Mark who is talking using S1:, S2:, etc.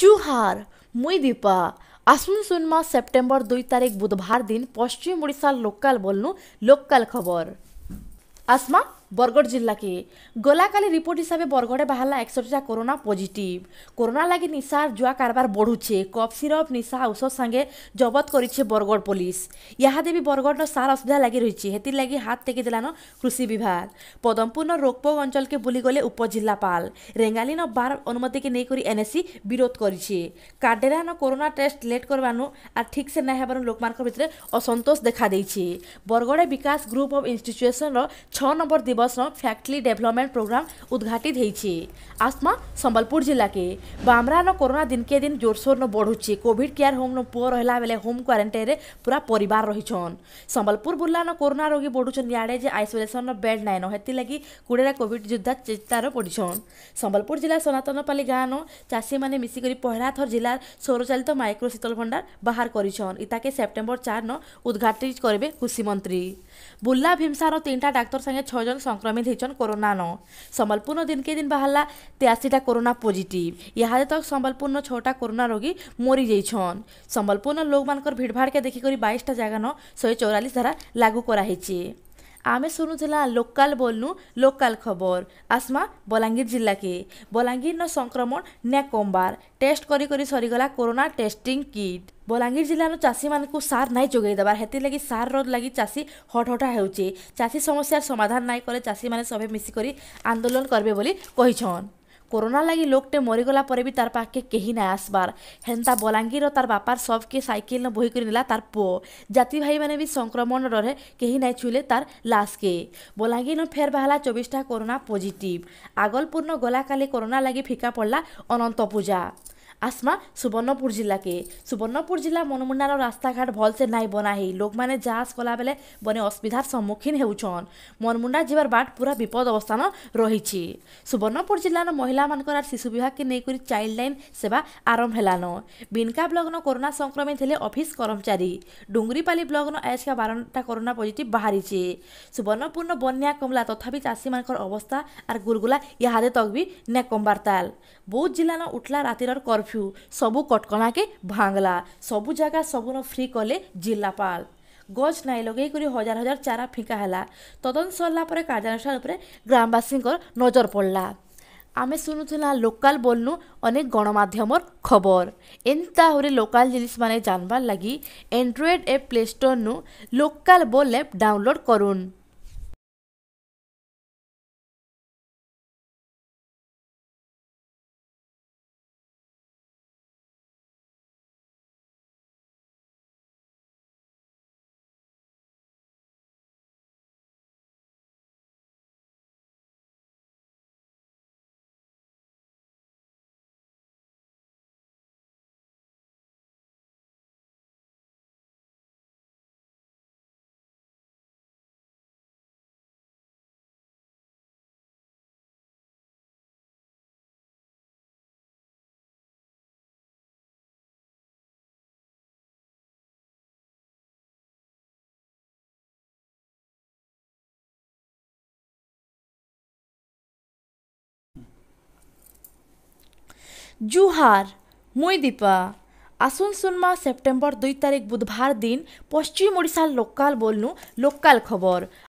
S1: জুহার মুই দীপা আসুন শুনমা সেপ্টেম্বর দুই তারিখ বুধবার দিন পশ্চিম ওড়িশার লোকাল বলনু লোকাল খবর আসমা বরগড় জিলাকে গলাকালি রিপোর্ট হিসাবে বরগড়ে বাহারা একশোটা করোনা পজিটিভ করোনা লাগি নিশার জুয়া কারবার বড়ুছে কফ সিরপ নিশা ঔষধ সাঙ্গে জবত করেছে বরগড় পুলিশ ইহাদে বি বরগড়র সার অসুবিধা লাগি রয়েছে হেতির লাগি হাত থেকে দিলান কৃষি বিভাগ পদমপূর্ণ রোগপোগ অঞ্চলকে বুলি গলে উপজিল্লাপাল রেঙ্গালিন বার অনুমতিকে নেই করে এনএসি বিরোধ করেছে কাডেরান করোনা টেস্ট লেট করবানু আর ঠিকসে না হবার লোকমানক ভিতরে অসন্তোষ দেখা দিয়েছে বরগড়ে বিকাশ গ্রুপ অফ ইনস্টিট্যুশনর ছ নম্বর দিবস દિવસનો ફેક્ટરી ડેવલપમેન્ટ પ્રોગ્રામ ઉદ્ઘાટિત થઈ છે આસમાં સંબલપુર જિલ્લા કે બામરાનો કોરોના દિનકે દિન જોરશોરનો બઢુચે કોવિડ કેર હોમનો પુઓ રહેલા બેલે હોમ ક્વારેન્ટાઇન્રે પૂરા પરિવાર રહીછન ସମ୍ବଲପୁର ବୁର୍ଲାନ କରୋନା ରୋଗୀ ବଢ଼ୁଛନ୍ତି ଇଆଡ଼େ ଯେ ଆଇସୋଲେସନର ବେଡ୍ ନାଇଁନ ହେଥିଲାଗି କୁଡ଼େରା କୋଭିଡ୍ ଯୋଦ୍ଧା ଚେତାର ପଡ଼ିଛନ୍ ସମ୍ବଲପୁର ଜିଲ୍ଲା ସନାତନପାଲି ଗାଁନ ଚାଷୀମାନେ ମିଶିକରି ପହିଲା ଥର ଜିଲ୍ଲା ସୌରଚାଳିତ ମାଇକ୍ରୋ ଶୀତଳ ଭଣ୍ଡାର ବାହାର କରିଛନ୍ ଇତାକେ ସେପ୍ଟେମ୍ବର ଚାରନ ଉଦ୍ଘାଟିତ କରିବେ କୃଷିମନ୍ତ୍ରୀ ବୁର୍ଲା ଭୀମସାର ତିନିଟା ଡାକ୍ତର ସାଙ୍ଗେ ଛଅ ଜଣ संक्रमित होइछन् कोरोना न सम्बलपुर न दिन के दिन बाहरला तेयासीटा कोरोना पॉजिटिव इहादे तक सम्बलपुर न छटा कोरोना रोगी मरी जाइछन् सम्बलपुर न लोक मानकर भीड़भाड़ के देखिक बैशटा जगह न शहे चौरालीस धारा लागू କରାହେଇଛି ଆମେ ଶୁଣୁଥିଲା ଲୋକାଲ ବୋଲନୁ ଲୋକାଲ ଖବର ଆସମା ବଲାଙ୍ଗୀର ଜିଲ୍ଲାକେ ବଲାଙ୍ଗୀରନ ସଂକ୍ରମଣ ନେ କମ୍ବାର ଟେଷ୍ଟ କରି କରି ସରିଗଲା କରୋନା ଟେଷ୍ଟିଂ କିଟ୍ ବଲାଙ୍ଗୀର ଜିଲ୍ଲାର ଚାଷୀମାନଙ୍କୁ ସାର ନାଇଁ ଯୋଗାଇ ଦେବାର ହେଥିର୍ଲାଗି ସାରର ଲାଗି ଚାଷୀ ହଟହଟା ହେଉଛି ଚାଷୀ ସମସ୍ୟାର ସମାଧାନ ନାଇଁ କଲେ ଚାଷୀମାନେ ସଭେ ମିଶିକରି ଆନ୍ଦୋଳନ କରିବେ ବୋଲି କହିଛନ୍ କରୋନା ଲାଗି ଲୋକଟେ ମରିଗଲା ପରେ ବି ତାର ପାଖକେ କେହି ନାଇଁ ଆସବାର୍ ହେନ୍ତା ବଲାଙ୍ଗୀର ତାର ବାପାର ସବ୍କେ ସାଇକେଲ୍ନ ନ ବୋହିକରି ନେଲା ତାର ପୁଅ ଜାତି ଭାଇମାନେ ବି ସଂକ୍ରମଣ ରହେ କେହି ନାଇଁ ଛୁଇଁଲେ ତାର ଲାସ୍କେ ବଲାଙ୍ଗୀରନ ଫେର୍ ବାହାରିଲା ଚବିଶଟା କରୋନା ପଜିଟିଭ୍ ଆଗଲପୁରନ କାଲି କରୋନା ଲାଗି ଫିକା ପଡ଼ଲା ଅନନ୍ତ ପୂଜା আসমা সুবর্ণপুর জিল্লাকে সুবর্ণপুর জিল্লা মনমুন্ডার রাস্তাঘাট ভলসে নাই বনা ହେଇ ଲୋକମାନେ ଯାହା ଆସ କଲାବେଳେ ବନେ ଅସୁବିଧାର ସମ୍ମୁଖୀନ ହେଉଛନ୍ ମନମୁଣ୍ଡା ଯିବାର ବାଟ ପୁରା ବିପଦ ଅବସ୍ଥାନ ରହିଛି ସୁବର୍ଣ୍ଣପୁର ଜିଲ୍ଲାର ମହିଳାମାନଙ୍କର ଶିଶୁ ବିଭାଗକେ ନେଇକରି ଚାଇଲ୍ଡ ଲାଇନ୍ ସେବା ଆରମ୍ଭ ହେଲାନ ବିନକା ବ୍ଲକ୍ନ କରୋନା ସଂକ୍ରମିତ ହେଲେ ଅଫିସ୍ କର୍ମଚାରୀ ଡୁଙ୍ଗୁରିପାଲି ବ୍ଲକ୍ନ ଆଏଜକା ବାରଟା କରୋନା ପଜିଟିଭ୍ ବାହାରିଛି ସୁବର୍ଣ୍ଣପୂର୍ଣ୍ଣ ବନ୍ୟା କମଲା ତଥାପି ଚାଷୀମାନଙ୍କର ଅବସ୍ଥା ଆର୍ ଗୁଲଗୁଲା ଇହାଦେ ତକ୍ ବି ନେ କମ୍ବାର୍ତାଲ ବୌଦ୍ଧ ଜିଲ୍ଲାର ଉଠଲା ରାତିର କର୍ଫ୍ୟୁ କର୍ଫ୍ୟୁ ସବୁ କଟକଣାକେ ଭାଙ୍ଗଲା ସବୁ ଜାଗା ସବୁନ ଫ୍ରି କଲେ ଜିଲ୍ଲାପାଳ ଗଛ୍ ନାଇଁ ଲଗେଇକରି ହଜାର ହଜାର ଚାରା ଫିକା ହେଲା ତଦନ୍ତ ସରିଲା ପରେ କାର୍ଯ୍ୟାନୁଷ୍ଠାନ ଉପରେ ଗ୍ରାମବାସୀଙ୍କର ନଜର ପଡ଼ଲା ଆମେ ଶୁଣୁଥିଲା ଲୋକାଲ୍ ବୋଲନୁ ଅନେକ ଗଣମାଧ୍ୟମର ଖବର ଏନ୍ତା ଆହୁରି ଲୋକାଲ୍ ଜିନିଷ୍ମାନେ ଜାନବାର୍ ଲାଗି ଆଣ୍ଡ୍ରଏଡ଼୍ ଏପ୍ ପ୍ଲେଷ୍ଟୋର୍ନୁ ଷ୍ଟୋର୍ନୁ ଲୋକାଲ୍ ବୋଲ୍ ଆପ୍ ଡାଉନଲୋଡ଼୍ କରୁନ୍ জুহার মুই দীপা আসুন সুনমা সেপ্টেম্বর দুই তারিখ বুধবার দিন পশ্চিম ওড়িশার লোকাল বলনু লোকাল খবর